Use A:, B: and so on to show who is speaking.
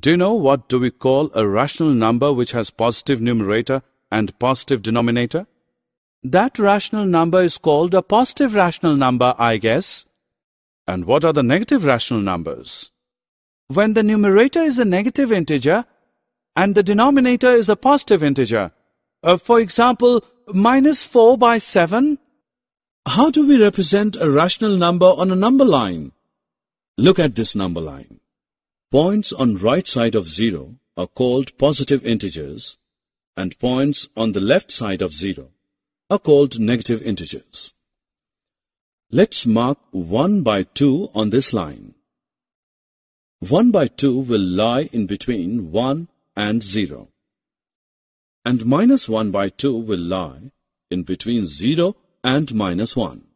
A: Do you know what do we call a rational number which has positive numerator and positive denominator? That rational number is called a positive rational number, I guess. And what are the negative rational numbers? When the numerator is a negative integer and the denominator is a positive integer, uh, for example, minus 4 by 7, how do we represent a rational number on a number line? Look at this number line. Points on right side of 0 are called positive integers and points on the left side of 0 are called negative integers. Let's mark 1 by 2 on this line. 1 by 2 will lie in between 1 and 0. And minus 1 by 2 will lie in between 0 and minus 1.